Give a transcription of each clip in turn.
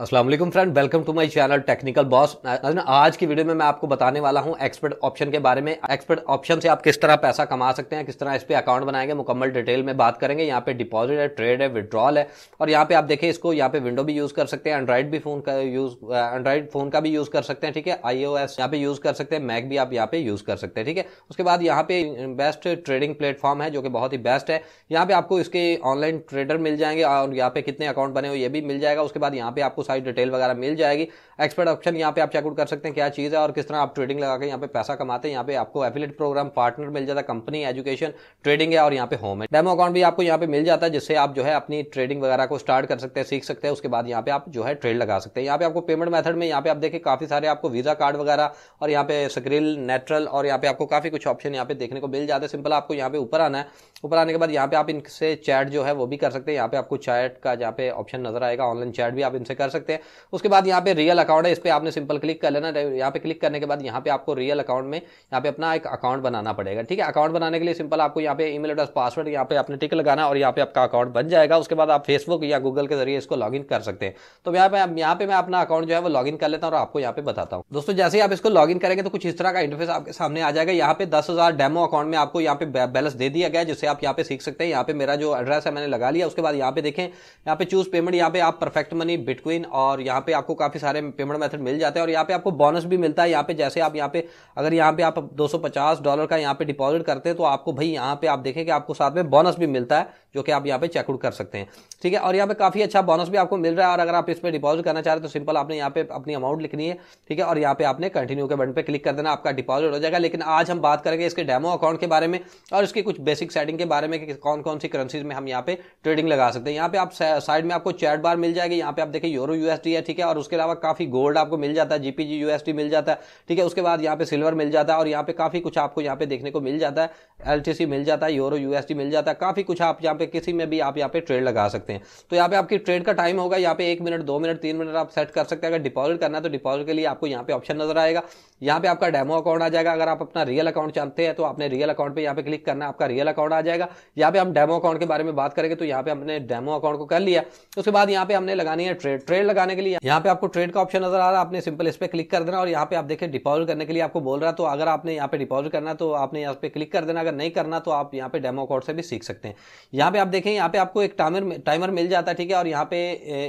Aslam friend welcome to my channel technical boss आज की video में मैं आपको बताने वाला हूं एक्सपर्ट ऑप्शन के बारे में एक्सपर्ट ऑप्शन से आप किस तरह पैसा कमा सकते हैं किस तरह इस पर अकाउंट बनाएंगे मुकम्मल डिटेल में बात करेंगे यहाँ पे डिपॉजिट है ट्रेड है विड्रॉल है और यहाँ पे आप देखें इसको यहाँ पे विंडो भी यूज़ कर सकते हैं एंड्रॉइड भी फोन का यूज़ एंड्रॉइड फोन का भी यूज़ कर सकते हैं ठीक है आई ओ एस यहाँ पे यूज़ कर सकते हैं मैक भी आप यहाँ पे यूज़ कर सकते हैं ठीक है उसके बाद यहाँ पे बेस्ट ट्रेडिंग प्लेटफॉर्म है जो कि बहुत ही बेस्ट है यहाँ पे आपको इसके ऑनलाइन ट्रेडर मिल जाएंगे और यहाँ पे कितने अकाउंट बने हुए ये भी मिल जाएगा उसके बाद यहाँ पे आपको सारी डिटेल वगैरह मिल जाएगी एक्सपर्ट ऑप्शन यहाँ पे आप चेकआउट कर सकते हैं क्या चीज़ है और किस तरह आप ट्रेडिंग लगा के यहाँ पे पैसा कमाते हैं यहाँ पे आपको एफिलेट प्रोग्राम पार्टनर मिल जाता है कंपनी एजुकेशन ट्रेडिंग है और यहाँ पे होम है डेमो अकाउंट भी आपको यहाँ पे मिल जाता है जिससे आप जो है अपनी ट्रेडिंग वगैरह को स्टार्ट कर सकते हैं सीख सकते हैं उसके बाद यहाँ पे आप जो है ट्रेड लगा सकते हैं यहाँ पे आपको पेमेंट मेथड में यहाँ पे आप देखिए काफी सारे आपको वीजा कार्ड वगैरह और यहाँ पे स्क्रिल नेटरल और यहाँ पे आपको काफी कुछ ऑप्शन यहाँ पे देखने को मिल जाते हैं सिंपल आपको यहाँ पे ऊपर आना है ऊपर आने के बाद यहाँ पे आप इनसे चैट जो है वो भी कर सकते हैं यहाँ पे आपको चैट का यहाँ पे ऑप्शन नजर आएगा ऑनलाइन चैट भी आप इनसे कर सकते सकते हैं उसके बाद यहाँ पे रियल अकाउंट है इस पर आपने सिंपल क्लिक कर लेना यहाँ पे क्लिक करने के बाद यहाँ पे आपको रियल अकाउंट में यहाँ पे अपना एक अकाउंट बनाना पड़ेगा ठीक है अकाउंट बनाने के लिए सिंपल आपको यहाँ पे ईमेल एड्रेस पासवर्ड यहाँ पे आपने टिक लगाना और यहाँ पे आपका अकाउंट बन जाएगा उसके बाद आप फेसबुक या गूगल के जरिए इसको लॉग कर सकते हैं तो यहाँ पे यहाँ पे मैं अपना अकाउंट जो है वो लॉग कर लेता हूँ और आपको यहाँ पे बताता हूँ दोस्तों जैसे ही आप इसको लॉग करेंगे तो कुछ इस तरह का इंटरफेस आपके सामने आ जाएगा यहाँ पे दस डेमो अकाउंट में आपको यहाँ पे बैलेंस दे दिया गया जिससे आप यहाँ पे सीख सकते हैं यहाँ पे मेरा जो एड्रेस है मैंने लगा लिया उसके बाद यहाँ पे देखें यहाँ पे चूज पेमेंट यहाँ पे आप परफेक्ट मनी बिटकॉइन और यहाँ पे आपको काफ़ी सारे पेमेंट मेथड मिल जाते हैं और यहाँ पे आपको बोनस भी मिलता है यहाँ पे जैसे आप यहाँ पे अगर यहाँ पे आप 250 डॉलर का यहाँ पे डिपॉजिट करते हैं तो आपको भाई यहाँ पे आप देखें कि आपको साथ में बोनस भी मिलता है जो कि आप यहाँ पे चेकआउट कर सकते हैं ठीक है और यहाँ पे काफ़ी अच्छा बोनस भी आपको मिल रहा है और अगर आप इसमें डिपॉजिट करना चाह रहे तो सिंपल आपने यहाँ पे अपनी अमाउंट लिखनी है ठीक है और यहाँ पे आपने कंटिन्यू के बटन पर क्लिक कर देना आपका डिपॉजिट हो जाएगा लेकिन आज हम बात करेंगे इसके डेमो अकाउंट के बारे में और इसकी कुछ बेसिक सेटिंग के बारे में कौन कौन सी करेंसीज में हम यहाँ पे ट्रेडिंग लगा सकते हैं यहाँ पे आप साइड में आपको चैट बार मिल जाएगी यहाँ पे आप देखिए यूरो यूएसडी है ठीक है और उसके अलावा काफ़ी गोल्ड आपको मिल जाता है जीपीजी यूएसडी मिल जाता है ठीक है उसके बाद यहाँ पे सिल्वर मिल जाता है और यहाँ पे काफ़ी कुछ आपको यहाँ पे देखने को मिल जाता है एलटीसी मिल जाता है यूरो यूएसडी मिल जाता है काफ़ी कुछ आप यहाँ पे किसी में भी आप यहाँ पे ट्रेड लगा सकते हैं तो यहाँ पे आपकी ट्रेड का टाइम होगा यहाँ पे एक मिनट दो मिनट तीन मिनट आप सेट कर सकते हैं अगर डिपॉजिट करना है तो डिपॉजिट के लिए आपको यहाँ पे ऑप्शन नजर आएगा यहाँ पे आपका डेमो अकाउंट आ जाएगा अगर आप अपना रियल अकाउंट चाहते हैं तो आपने रियल अकाउंट पर यहाँ पे क्लिक करना आपका रियल अकाउंट आ जाएगा यहाँ पे हम डेमो अकाउंट के बारे में बात करेंगे तो यहाँ पे हमने डेमो अकाउंट को कर लिया उसके बाद यहाँ पे हमने लगानी है ट्रेड ट्रेड लगाने के लिए यहाँ पे आपको ट्रेड का ऑप्शन नजर आ रहा है आपने सिंपल इस पर क्लिक कर देना और यहाँ पे आप देखें डिपॉजिट करने के लिए आपको बोल रहा है तो अगर आपने यहाँ पे डिपॉजिट करना तो आपने यहाँ पे क्लिक कर देना अगर नहीं करना तो आप यहाँ पे डेमो अकाउंट से भी सीख सकते हैं यहाँ यहाँ पे आप देखें यहाँ पे आपको एक टाइमर टाइमर मिल जाता है ठीक है और यहाँ पे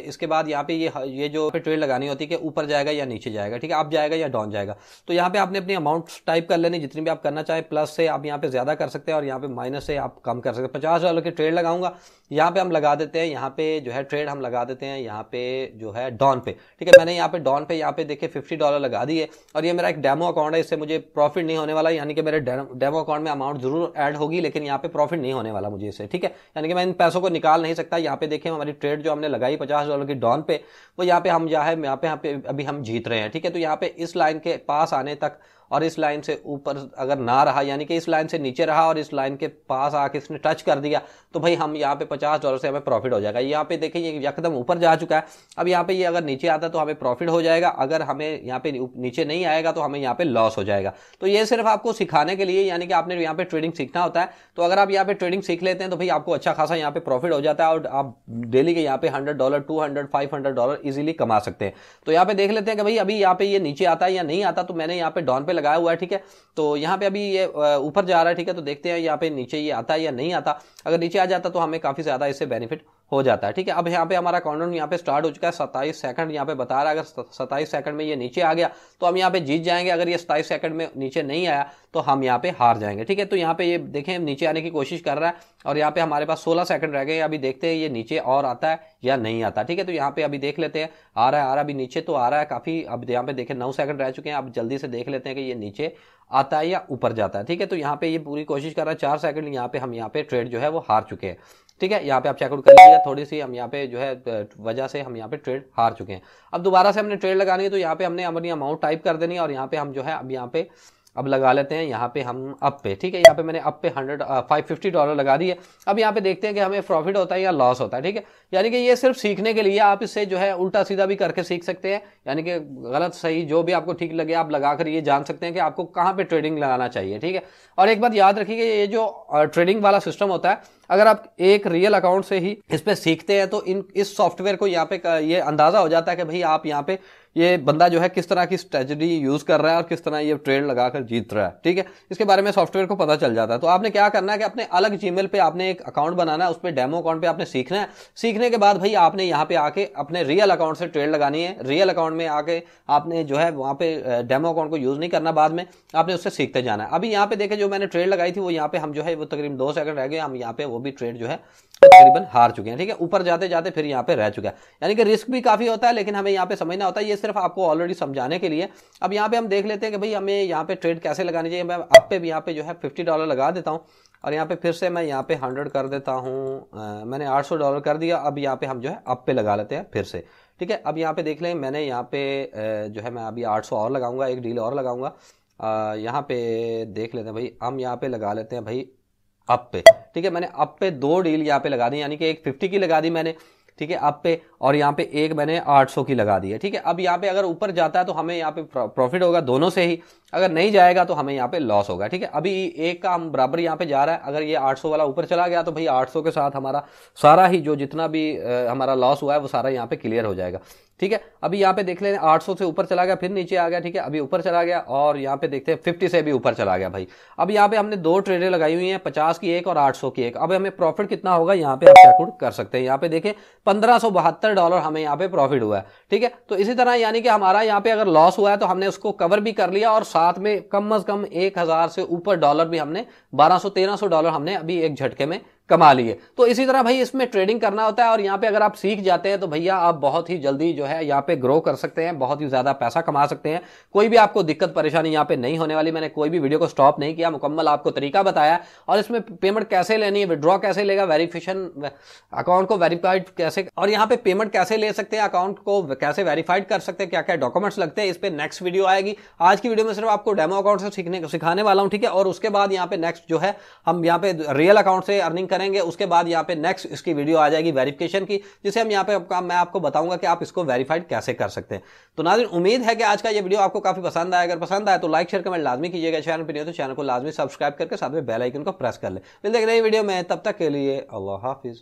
इसके बाद यहाँ पे ये ये जो ट्रेड लगानी होती है कि ऊपर जाएगा या नीचे जाएगा ठीक है आप जाएगा या डाउन जाएगा तो यहाँ पे आपने अपनी अमाउंट टाइप कर लेनी जितनी भी आप करना चाहें प्लस से आप यहाँ पे ज़्यादा कर सकते हैं और यहाँ पे माइनस से आप कम कर सकते हैं पचास डॉलर के ट्रेड लगाऊंगा यहाँ पे हम लगा देते हैं यहाँ पे जो है ट्रेड हम लगा देते हैं यहाँ पे जो है डॉन पे ठीक है मैंने यहाँ पे डॉन पे यहाँ पे देखे फिफ्टी डॉलर लगा दिए और ये मेरा एक डेमो अकाउंट है इससे मुझे प्रॉफिट नहीं होने वाला यानी कि मेरे डेमो अकाउंट में अमाउंट जरूर एड होगी लेकिन यहाँ पे प्रॉफिट नहीं होने वाला मुझे इसे ठीक है यानी कि मैं इन पैसों को निकाल नहीं सकता यहाँ पे देखें हमारी ट्रेड जो हमने लगाई पचास डॉलर की डॉन पे वो यहाँ पे हम यहाँ है यहाँ पे यहाँ पे अभी हम जीत रहे हैं ठीक है तो यहाँ पे इस लाइन के पास आने तक और इस लाइन से ऊपर अगर ना रहा यानी कि इस लाइन से नीचे रहा और इस लाइन के पास आके इसने टच कर दिया तो भाई हम यहाँ पे पचास डॉलर से हमें प्रॉफिट हो जाएगा यहाँ पे देखें ये यकदम ऊपर जा चुका है अब यहाँ पे ये अगर नीचे आता तो हमें प्रॉफिट हो जाएगा अगर हमें यहाँ पे नीचे नहीं आएगा तो हमें यहाँ पे लॉस हो जाएगा तो ये सिर्फ आपको सिखाने के लिए यानी कि आपने यहाँ पे ट्रेडिंग सीखना होता है तो अगर आप यहाँ पे ट्रेडिंग सीख लेते हैं तो भाई आपको अच्छा खासा यहाँ पे प्रॉफिट हो जाता है और आप डेली के यहाँ पे hundred dollar two hundred five hundred dollar easily कमा सकते हैं तो यहाँ पे देख लेते हैं कि भाई अभी यहाँ पे ये नीचे आता है या नहीं आता तो मैंने यहाँ पे डॉन पे लगाया हुआ है ठीक है तो यहाँ पे अभी ये ऊपर जा रहा है ठीक है तो देखते हैं यहाँ पे नीचे ये आता है या नहीं आता अगर नीचे आ जाता तो हमें काफ़ी ज़्यादा इससे बेनिफिट हो जाता है ठीक है अब यहाँ पे हमारा काउंटडाउन यहाँ पे स्टार्ट हो चुका है सत्ताईस सेकंड यहाँ पे बता रहा है अगर सत्ताईस सेकंड में ये नीचे आ गया तो हम यहाँ पे जीत जाएंगे अगर ये सत्ताईस सेकंड में नीचे नहीं आया तो हम यहाँ पे हार जाएंगे ठीक है तो यहाँ पे ये देखें नीचे आने की कोशिश कर रहा है और यहाँ पे हमारे पास सोलह सेकंड रह गए अभी देखते हैं ये नीचे और आता है या नहीं आता ठीक है तो यहाँ पे अभी देख लेते हैं आ रहा है आ रहा है अभी नीचे तो आ रहा है काफी अब यहाँ पे देखें नौ सेकंड रह चुके हैं अब जल्दी से देख लेते हैं कि ये नीचे आता है या ऊपर जाता है ठीक है तो यहाँ पे ये पूरी कोशिश कर रहा है चार सेकंड यहाँ पे हम यहाँ पे ट्रेड जो है वो हार चुके हैं ठीक है यहाँ पे आप चेकआउट कर लीजिएगा थोड़ी सी हम यहाँ पे जो है वजह से हम यहाँ पे ट्रेड हार चुके हैं अब दोबारा से हमने ट्रेड लगानी है तो यहाँ पे हमने अपनी अमाउंट टाइप कर देनी है और यहाँ पे हम जो है अब यहाँ पे अब लगा लेते हैं यहाँ पे हम अप पे ठीक है यहाँ पे मैंने अप पे हंड्रेड फाइव फिफ्टी डॉलर लगा दिए अब यहाँ पे देखते हैं कि हमें प्रॉफिट होता है या लॉस होता है ठीक है यानी कि ये सिर्फ सीखने के लिए आप इससे जो है उल्टा सीधा भी करके सीख सकते हैं यानी कि गलत सही जो भी आपको ठीक लगे आप लगा कर ये जान सकते हैं कि आपको कहाँ पर ट्रेडिंग लगाना चाहिए ठीक है और एक बात याद रखिए ये जो ट्रेडिंग uh, वाला सिस्टम होता है अगर आप एक रियल अकाउंट से ही इस पर सीखते हैं तो इन इस सॉफ्टवेयर को यहाँ पे uh, ये अंदाज़ा हो जाता है कि भाई आप यहाँ पे ये बंदा जो है किस तरह की स्ट्रेटजी यूज़ कर रहा है और किस तरह ये ट्रेड लगाकर जीत रहा है ठीक है इसके बारे में सॉफ्टवेयर को पता चल जाता है तो आपने क्या करना है कि अपने अलग जी पे आपने एक अकाउंट बनाना है उस पर डेमो अकाउंट पे आपने सीखना है सीखने के बाद भाई आपने यहाँ पे आके अपने रियल अकाउंट से ट्रेड लगानी है रियल अकाउंट में आके आपने जो है वहाँ पे डेमो अकाउंट को यूज़ नहीं करना बाद में आपने उससे सीखते जाना है अभी यहाँ पे देखे जो मैंने ट्रेड लगाई थी वो यहाँ पे हम जो है वो तकरीबन दो सेकंड रह गए हम यहाँ पे वो भी ट्रेड जो है तकरीबन हार चुके हैं ठीक है ऊपर जाते जाते फिर यहाँ पे रह चुका है यानी कि रिस्क भी काफी होता है लेकिन हमें यहाँ पे समझना होता है ये सिर्फ आपको ऑलरेडी समझाने के लिए अब यहाँ पे हम देख लेते हैं कि भाई हमें यहाँ पे ट्रेड कैसे लगानी चाहिए मैं आप पे भी यहाँ पे जो है फिफ्टी डॉलर लगा देता हूँ और यहाँ पे फिर से मैं यहाँ पे हंड्रेड कर देता हूँ मैंने आठ डॉलर कर दिया अब यहाँ पे हम जो है अप पे लगा लेते हैं फिर से ठीक है अब यहाँ पे देख लें मैंने यहाँ पे जो है मैं अभी आठ और लगाऊंगा एक डील और लगाऊंगा यहाँ पे देख लेते हैं भाई हम यहाँ पे लगा लेते हैं भाई अप पे ठीक है मैंने अप पे दो डील यहाँ पे लगा दी यानी कि एक फिफ्टी की लगा दी मैंने ठीक है आप पे और यहाँ पे एक मैंने 800 की लगा दी है ठीक है अब यहाँ पे अगर ऊपर जाता है तो हमें यहाँ पे प्रॉफिट होगा दोनों से ही अगर नहीं जाएगा तो हमें यहाँ पे लॉस होगा ठीक है अभी एक का हम बराबर यहाँ पे जा रहा है अगर ये 800 वाला ऊपर चला गया तो भाई 800 के साथ हमारा सारा ही जो जितना भी आ, हमारा लॉस हुआ है वो सारा यहाँ पे क्लियर हो जाएगा ठीक है अभी यहाँ पे देख लें 800 से ऊपर चला गया फिर नीचे आ गया ठीक है अभी ऊपर चला गया और यहाँ पे देखते हैं 50 से भी ऊपर चला गया भाई अब यहाँ पे हमने दो ट्रेडें लगाई हुई हैं 50 की एक और 800 की एक अब हमें प्रॉफिट कितना होगा यहाँ पे आप कैलकुलेट कर सकते हैं यहाँ पे देखें पंद्रह डॉलर हमें यहाँ पे प्रॉफिट हुआ है ठीक है तो इसी तरह यानी कि हमारा यहाँ पे अगर लॉस हुआ है तो हमने उसको कवर भी कर लिया और साथ में कम अज कम एक से ऊपर डॉलर भी हमने बारह सौ डॉलर हमने अभी एक झटके में कमा लिए तो इसी तरह भाई इसमें ट्रेडिंग करना होता है और यहाँ पे अगर आप सीख जाते हैं तो भैया आप बहुत ही जल्दी जो है यहाँ पे ग्रो कर सकते हैं बहुत ही ज़्यादा पैसा कमा सकते हैं कोई भी आपको दिक्कत परेशानी यहाँ पे नहीं होने वाली मैंने कोई भी वीडियो को स्टॉप नहीं किया मुकम्मल आपको तरीका बताया और इसमें पेमेंट कैसे लेनी है विड्रॉ कैसे लेगा वेरिफिकेशन अकाउंट को वेरीफाइड कैसे और यहाँ पे पेमेंट कैसे ले सकते हैं अकाउंट को कैसे वेरीफाइड कर सकते हैं क्या क्या डॉक्यूमेंट्स लगते हैं इस पर नेक्स्ट वीडियो आएगी आज की वीडियो में सिर्फ आपको डेमो अकाउंट से सीखने सिखाने वाला हूँ ठीक है और उसके बाद यहाँ पे नेक्स्ट जो है हम यहाँ पे रियल अकाउंट से अर्निंग करेंगे उसके बाद यहाँ पे नेक्स्ट इसकी वीडियो आ जाएगी वेरिफिकेशन की जिसे हम यहाँ पे आपका मैं आपको बताऊंगा कि आप इसको वेरीफाइड कैसे कर सकते हैं तो नाजिन उम्मीद है कि आज का ये वीडियो आपको काफी पसंद आया अगर पसंद आया तो लाइक शेयर कमेंट लाजमी कीजिएगा चैनल पर नहीं तो चैनल को लाजमी सब्सक्राइब करके साथ में बेलाइकन को प्रेस कर ले मिलते नई वीडियो में तब तक के लिए अल्लाह हाफिज़